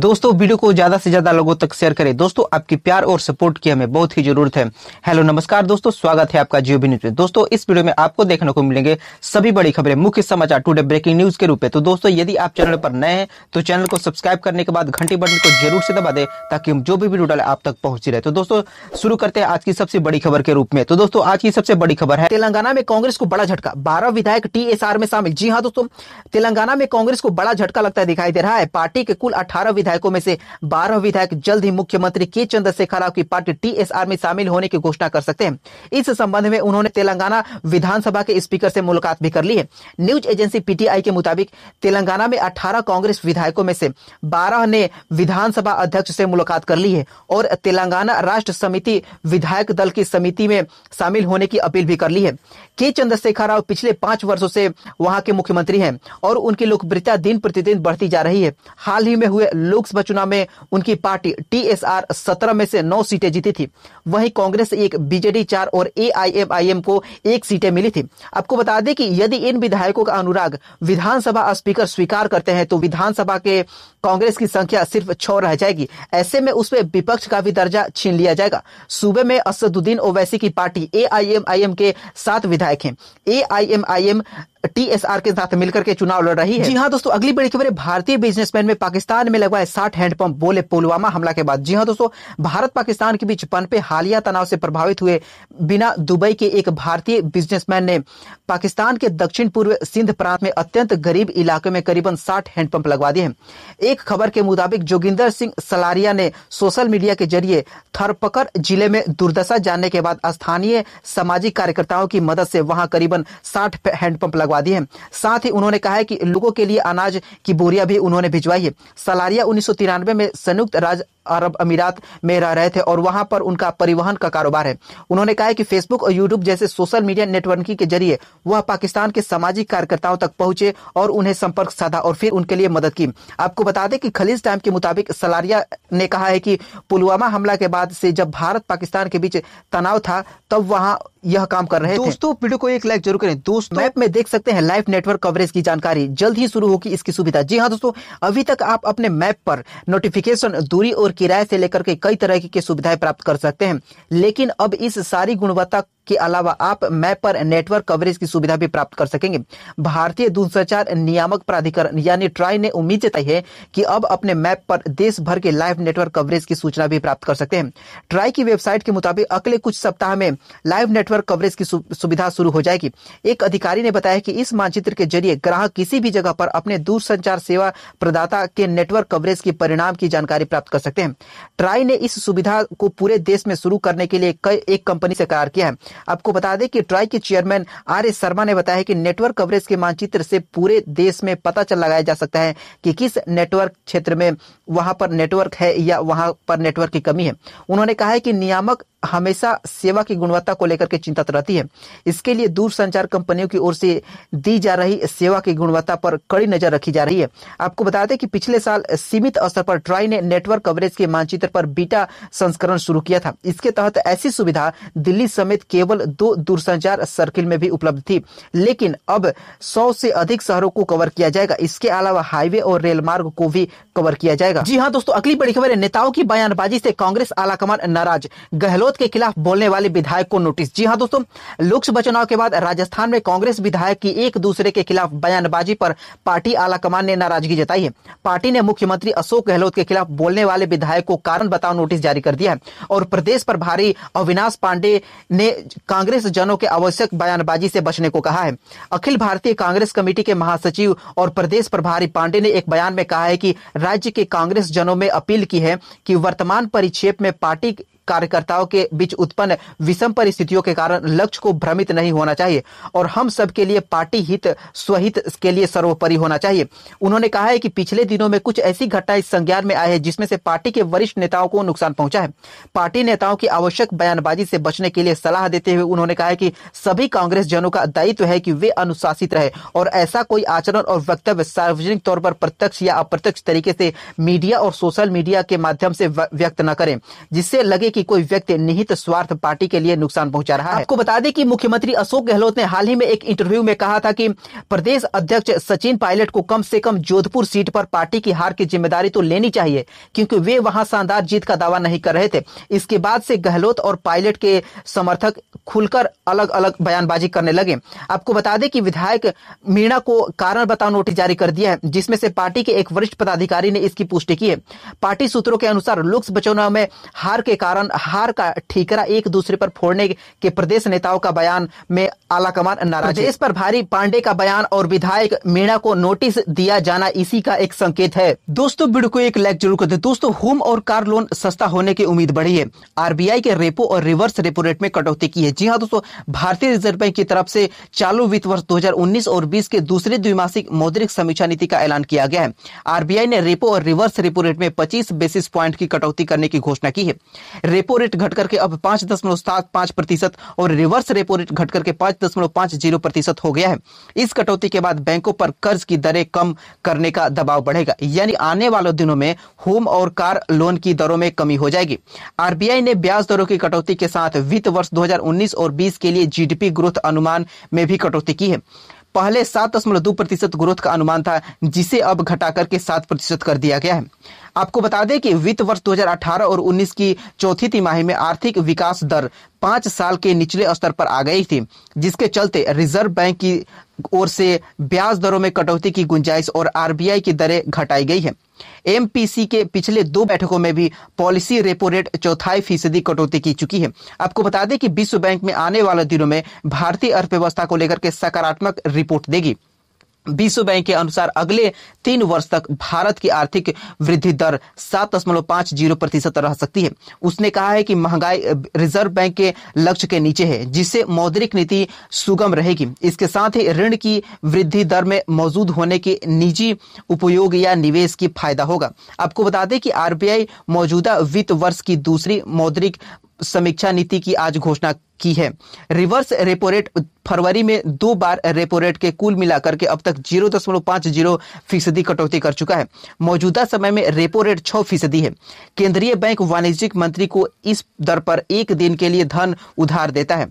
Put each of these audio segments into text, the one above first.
दोस्तों वीडियो को ज्यादा से ज्यादा लोगों तक शेयर करें दोस्तों आपकी प्यार और सपोर्ट की हमें बहुत ही जरूरत है हेलो नमस्कार दोस्तों स्वागत है आपका जियो न्यूज में दोस्तों इस वीडियो में आपको देखने को मिलेंगे सभी बड़ी खबरें मुख्य समाचार टुडे ब्रेकिंग न्यूज के रूप में तो दोस्तों यदि आप चैनल पर नए हैं तो चैनल को सब्सक्राइब करने के बाद घंटी बटन को जरूर से दबा दे ताकि हम जो भी वीडियो डाले आप तक पहुंच रहे तो दोस्तों शुरू करते हैं आज की सबसे बड़ी खबर के रूप में तो दोस्तों आज की सबसे बड़ी खबर है तेलंगाना में कांग्रेस को बड़ा झटका बारह विधायक टी में शामिल जी हाँ दोस्तों तेलंगाना में कांग्रेस को बड़ा झटका लगता दिखाई दे रहा है पार्टी के कुल अठारह विधायकों में से बारह विधायक जल्द ही मुख्यमंत्री के चंद्रशेखर राव की पार्टी टीएसआर में शामिल होने की घोषणा कर सकते हैं इस संबंध में उन्होंने तेलंगाना विधानसभा के स्पीकर से मुलाकात भी कर ली है न्यूज एजेंसी पीटीआई के मुताबिक तेलंगाना में अठारह कांग्रेस विधायकों में से बारह ने विधानसभा अध्यक्ष से मुलाकात कर ली है और तेलंगाना राष्ट्र समिति विधायक दल की समिति में शामिल होने की अपील भी कर ली है के चंद्रशेखर राव पिछले पांच वर्षों से वहां के मुख्यमंत्री हैं और उनकी लोकप्रियता दिन प्रतिदिन बढ़ती जा रही है हाल ही में हुए लोकसभा चुनाव में उनकी पार्टी टीएसआर 17 में से 9 सीटें जीती थी वहीं कांग्रेस एक बीजेडी चार और एआईएमआईएम को एक सीटें मिली थी आपको बता दें कि यदि इन विधायकों का अनुराग विधानसभा स्पीकर स्वीकार करते हैं तो विधानसभा के कांग्रेस की संख्या सिर्फ छह रह जाएगी ऐसे में उसमें विपक्ष का भी दर्जा छीन लिया जाएगा सूबे में असदुद्दीन ओवैसी की पार्टी ए के सात विधायक हैं ए टीएसआर के साथ मिलकर के चुनाव लड़ रही है जी हाँ दोस्तों अगली बड़ी खबर है भारतीय बिजनेसमैन में पाकिस्तान में लगवाए साठ हैंडपंप बोले पुलवामा हमला के बाद जी हाँ दोस्तों भारत पाकिस्तान के बीच पनपे हालिया तनाव से प्रभावित हुए बिना दुबई के एक भारतीय बिजनेसमैन ने पाकिस्तान के दक्षिण पूर्व सिंध प्रांत में अत्यंत गरीब इलाके में करीबन साठ हैंडपंप लगवा दिए हैं एक खबर के मुताबिक जोगिंदर सिंह सलारिया ने सोशल मीडिया के जरिए थरपकर जिले में दुर्दशा जानने के बाद स्थानीय सामाजिक कार्यकर्ताओं की मदद से वहां करीबन साठ हैंडपंप लगवा लगवा दिए है साथ ही उन्होंने कहा है कि लोगों के लिए अनाज की बोरिया भी उन्होंने भिजवाई है सलारिया उन्नीस में संयुक्त राज्य अरब अमीरात में रह रहे थे और वहां पर उनका परिवहन का कारोबार है उन्होंने कहा कि फेसबुक और यूट्यूब जैसे सोशल मीडिया नेटवर्किंग के जरिए वह पाकिस्तान के सामाजिक कार्यकर्ताओं तक पहुंचे और उन्हें संपर्क साधा और फिर उनके लिए मदद की आपको बता दें कि खलीज टाइम के मुताबिक सलारिया ने कहा है कि पुलवामा हमला के बाद से जब भारत पाकिस्तान के बीच तनाव था तब वहाँ वहां यह काम कर रहे दोस्तों वीडियो को एक लाइक जरूर करें दोस्तों मैप में देख सकते हैं लाइव नेटवर्क कवरेज की जानकारी जल्द ही शुरू होगी इसकी सुविधा जी हाँ दोस्तों अभी तक आप अपने मैप पर नोटिफिकेशन दूरी और और किराए से लेकर के कई तरह की सुविधाएं प्राप्त कर सकते हैं लेकिन अब इस सारी गुणवत्ता के अलावा आप मैप पर नेटवर्क कवरेज की सुविधा भी प्राप्त कर सकेंगे भारतीय दूरसंचार नियामक प्राधिकरण यानी ट्राई ने उम्मीद जताई है कि अब अपने मैप पर देश भर के लाइव नेटवर्क कवरेज की सूचना भी प्राप्त कर सकते हैं ट्राई की वेबसाइट के मुताबिक अगले कुछ सप्ताह में लाइव नेटवर्क कवरेज की सुविधा शुरू हो जाएगी एक अधिकारी ने बताया कि इस मानचित्र के जरिए ग्राहक किसी भी जगह पर अपने दूरसंचार सेवा प्रदाता के नेटवर्क कवरेज के परिणाम की जानकारी प्राप्त कर सकते हैं सकते हैं ट्राई ने इस सुविधा को पूरे देश में शुरू करने के लिए एक कंपनी से करार किया है आपको बता दें कि ट्राई के चेयरमैन आर एस शर्मा ने बताया कि नेटवर्क कवरेज के मानचित्र से पूरे देश में पता चल लगाया जा सकता है कि किस नेटवर्क क्षेत्र में वहां पर नेटवर्क है या वहां पर नेटवर्क की कमी है उन्होंने कहा है कि नियामक हमेशा सेवा की गुणवत्ता को लेकर के चिंतित रहती है इसके लिए दूर संचार कंपनियों की ओर से दी जा रही सेवा की गुणवत्ता पर कड़ी नजर रखी जा रही है आपको बता दें कि पिछले साल सीमित स्तर पर ट्राई ने नेटवर्क कवरेज के मानचित्र पर बीटा संस्करण शुरू किया था इसके तहत ऐसी सुविधा दिल्ली समेत केवल दो दूरसंचार सर्किल में भी उपलब्ध थी लेकिन अब सौ से अधिक शहरों को कवर किया जाएगा इसके अलावा हाईवे और रेल मार्ग को भी कवर किया जाएगा जी हाँ दोस्तों अगली बड़ी खबर है नेताओं की बयानबाजी से कांग्रेस आलाकमान नाराज गहलोत गहलोत के खिलाफ बोलने वाले विधायक को नोटिस जी हाँ दोस्तों लोकसभा चुनाव के बाद राजस्थान में कांग्रेस विधायक की एक दूसरे के खिलाफ बयानबाजी पर पार्टी आलाकमान ने नाराजगी जताई है पार्टी ने मुख्यमंत्री अशोक गहलोत के खिलाफ बोलने वाले विधायक को कारण बताओ नोटिस जारी कर दिया है और प्रदेश प्रभारी अविनाश पांडे ने कांग्रेस जनों के आवश्यक बयानबाजी से बचने को कहा है अखिल भारतीय कांग्रेस कमेटी के महासचिव और प्रदेश प्रभारी पांडे ने एक बयान में कहा है कि राज्य के कांग्रेस जनों में अपील की है कि वर्तमान परिक्षेप में पार्टी कार्यकर्ताओं के बीच उत्पन्न विषम परिस्थितियों के कारण लक्ष्य को भ्रमित नहीं होना चाहिए और हम सबके लिए पार्टी हित स्वहित के लिए सर्वोपरि होना चाहिए उन्होंने कहा है कि पिछले दिनों में कुछ ऐसी घटना इस संज्ञान में आई है जिसमें से पार्टी के वरिष्ठ नेताओं को नुकसान पहुंचा है पार्टी नेताओं की आवश्यक बयानबाजी से बचने के लिए सलाह देते हुए उन्होंने कहा है कि सभी कांग्रेस जनों का दायित्व है कि वे अनुशासित रहे और ऐसा कोई आचरण और वक्तव्य सार्वजनिक तौर पर प्रत्यक्ष या अप्रत्यक्ष तरीके से मीडिया और सोशल मीडिया के माध्यम से व्यक्त न करें जिससे लगे कि कोई व्यक्ति निहित स्वार्थ पार्टी के लिए नुकसान पहुंचा रहा है आपको बता दें कि मुख्यमंत्री अशोक गहलोत ने हाल ही में एक इंटरव्यू में कहा था कि प्रदेश अध्यक्ष सचिन पायलट को कम से कम जोधपुर सीट पर पार्टी की हार की जिम्मेदारी तो लेनी चाहिए क्योंकि वे वहां शानदार जीत का दावा नहीं कर रहे थे इसके बाद से गहलोत और पायलट के समर्थक खुलकर अलग अलग बयानबाजी करने लगे आपको बता दें कि विधायक मीणा को कारण बताओ नोटिस जारी कर दिया है जिसमें से पार्टी के एक वरिष्ठ पदाधिकारी ने इसकी पुष्टि की है पार्टी सूत्रों के अनुसार लोकसभा चुनाव में हार के कारण दौरान हार का ठीकरा एक दूसरे पर फोड़ने के प्रदेश नेताओं का बयान में आलाकमान नाराज इस पर भारी पांडे का बयान और विधायक मीणा को नोटिस दिया जाना इसी का एक संकेत है दोस्तों वीडियो को एक लाइक जरूर कर दे दोस्तों होम और कार लोन सस्ता होने की उम्मीद बढ़ी है आरबीआई के रेपो और रिवर्स रेपो रेट में कटौती की है जी हाँ दोस्तों भारतीय रिजर्व बैंक की तरफ से चालू वित्त वर्ष 2019 और 20 के दूसरे द्विमासिक मौद्रिक समीक्षा नीति का ऐलान किया गया है आरबीआई ने रेपो और रिवर्स रेपो रेट में 25 बेसिस प्वाइंट की कटौती करने की घोषणा की है रेपो रेट घटकर के अब पांच दशमलव सात पांच प्रतिशत और रिवर्स रेपो रेट घटकर के पांच दशमलव पांच जीरो प्रतिशत हो गया है इस कटौती के बाद बैंकों पर कर्ज की दरें कम करने का दबाव बढ़ेगा यानी आने वाले दिनों में होम और कार लोन की दरों में कमी हो जाएगी आरबीआई ने ब्याज दरों की कटौती के साथ वित्त वर्ष 2019 और 20 के लिए जीडीपी ग्रोथ अनुमान में भी कटौती की है पहले सात दशमलव दो प्रतिशत ग्रोथ का अनुमान था जिसे अब घटा करके सात प्रतिशत कर दिया गया है आपको बता दें कि वित्त वर्ष 2018 और 19 की चौथी तिमाही में आर्थिक विकास दर पांच साल के निचले स्तर पर आ गई थी जिसके चलते रिजर्व बैंक की ओर से ब्याज दरों में कटौती की गुंजाइश और आरबीआई की दरें घटाई गई है एमपीसी के पिछले दो बैठकों में भी पॉलिसी रेपो रेट चौथाई फीसदी कटौती की चुकी है आपको बता दें कि विश्व बैंक में आने वाले दिनों में भारतीय अर्थव्यवस्था को लेकर के सकारात्मक रिपोर्ट देगी विश्व बैंक के अनुसार अगले तीन वर्ष तक भारत की आर्थिक वृद्धि दर सात दशमलव पांच जीरो प्रतिशत रह सकती है उसने कहा है कि महंगाई रिजर्व बैंक के लक्ष्य के नीचे है जिससे मौद्रिक नीति सुगम रहेगी इसके साथ ही ऋण की वृद्धि दर में मौजूद होने के निजी उपयोग या निवेश की फायदा होगा आपको बता दें कि आरबीआई मौजूदा वित्त वर्ष की दूसरी मौद्रिक समीक्षा नीति की आज घोषणा की है रिवर्स रेपो रेट फरवरी में दो बार रेपो रेट के कुल मिलाकर के अब तक जीरो दशमलव पांच जीरो फीसदी कटौती कर चुका है मौजूदा समय में रेपो रेट छह फीसदी है केंद्रीय बैंक वाणिज्यिक मंत्री को इस दर पर एक दिन के लिए धन उधार देता है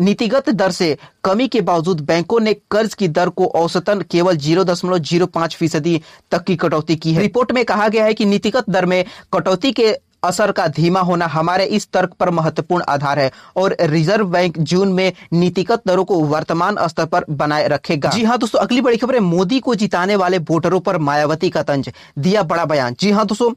नीतिगत दर से कमी के बावजूद बैंकों ने कर्ज की दर को औसतन केवल जीरो दशमलव जीरो पांच फीसदी तक की कटौती की है रिपोर्ट में कहा गया है कि नीतिगत दर में कटौती के असर का धीमा होना हमारे इस तर्क पर महत्वपूर्ण आधार है और रिजर्व बैंक जून में नीतिगत दरों को वर्तमान स्तर पर बनाए रखेगा जी हाँ दोस्तों अगली बड़ी खबर है मोदी को जिताने वाले वोटरों पर मायावती का तंज दिया बड़ा बयान जी हाँ दोस्तों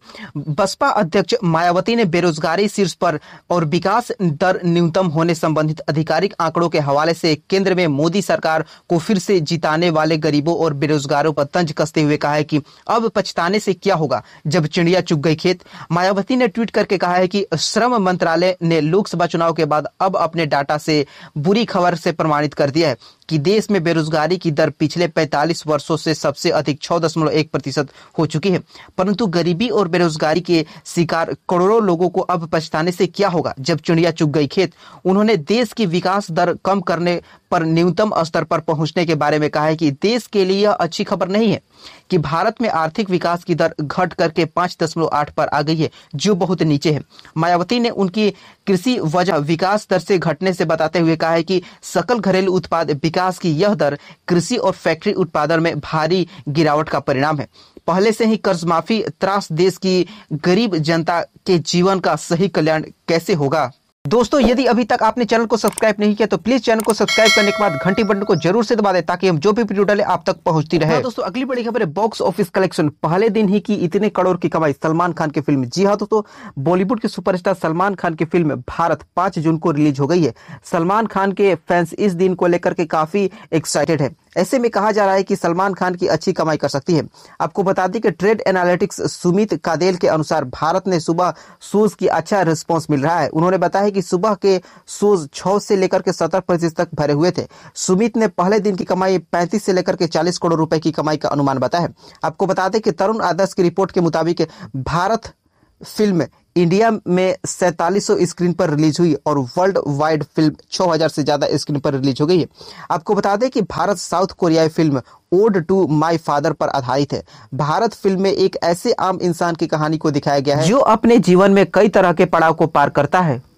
बसपा अध्यक्ष मायावती ने बेरोजगारी शीर्ष पर और विकास दर न्यूनतम होने संबंधित आधिकारिक आंकड़ों के हवाले से केंद्र में मोदी सरकार को फिर से जिताने वाले गरीबों और बेरोजगारों पर तंज कसते हुए कहा है कि अब पछताने से क्या होगा जब चिड़िया चुग गई खेत मायावती ने ट्वीट करके कहा है कि श्रम मंत्रालय ने लोकसभा चुनाव के बाद अब अपने डाटा से बुरी खबर से प्रमाणित कर दिया है कि देश में बेरोजगारी की दर पिछले 45 वर्षों से सबसे अधिक 6.1 प्रतिशत हो चुकी है परंतु गरीबी और बेरोजगारी के शिकार करोड़ों लोगों को अब पछताने से क्या होगा जब चिड़िया चुग गई खेत उन्होंने देश की विकास दर कम करने पर न्यूनतम स्तर पर पहुंचने के बारे में कहा है कि देश के लिए यह अच्छी खबर नहीं है कि भारत में आर्थिक विकास की दर घट करके पांच दशमलव आठ पर आ गई है जो बहुत नीचे है मायावती ने उनकी कृषि वजह विकास दर से घटने से बताते हुए कहा है कि सकल घरेलू उत्पाद विकास की यह दर कृषि और फैक्ट्री उत्पादन में भारी गिरावट का परिणाम है पहले से ही कर्ज माफी त्रास देश की गरीब जनता के जीवन का सही कल्याण कैसे होगा दोस्तों यदि अभी तक आपने चैनल को सब्सक्राइब नहीं किया तो प्लीज चैनल को सब्सक्राइब करने के बाद घंटी बटन को जरूर से दबा दें ताकि हम जो भी वीडियो डाले आप तक पहुंचती रहे हाँ दोस्तों अगली बड़ी खबर है बॉक्स ऑफिस कलेक्शन पहले दिन ही की इतने करोड़ की कमाई सलमान खान की फिल्म जी हाँ दोस्तों बॉलीवुड के सुपरस्टार सलमान खान की फिल्म भारत पांच जून को रिलीज हो गई है सलमान खान के फैंस इस दिन को लेकर के काफी एक्साइटेड है ऐसे में कहा जा रहा है कि सलमान खान की अच्छी कमाई कर सकती है आपको बता दें कि ट्रेड एनालिटिक्स सुमित कादेल के अनुसार भारत ने सुबह शोज की अच्छा रिस्पॉन्स मिल रहा है उन्होंने बताया कि सुबह के शोज छः से लेकर के सत्तर प्रतिशत तक भरे हुए थे सुमित ने पहले दिन की कमाई पैंतीस से लेकर के चालीस करोड़ रुपए की कमाई का अनुमान बताया आपको बता दें कि तरुण आदर्श की रिपोर्ट के मुताबिक भारत फिल्म इंडिया में सैंतालीस स्क्रीन पर रिलीज हुई और वर्ल्ड वाइड फिल्म 6000 से ज़्यादा स्क्रीन पर रिलीज हो गई है आपको बता दें कि भारत साउथ कोरियाई film ode to my father पर आधारित है भारत फिल्म में एक ऐसे आम इंसान की कहानी को दिखाया गया है जो अपने जीवन में कई तरह के पड़ाव को पार करता है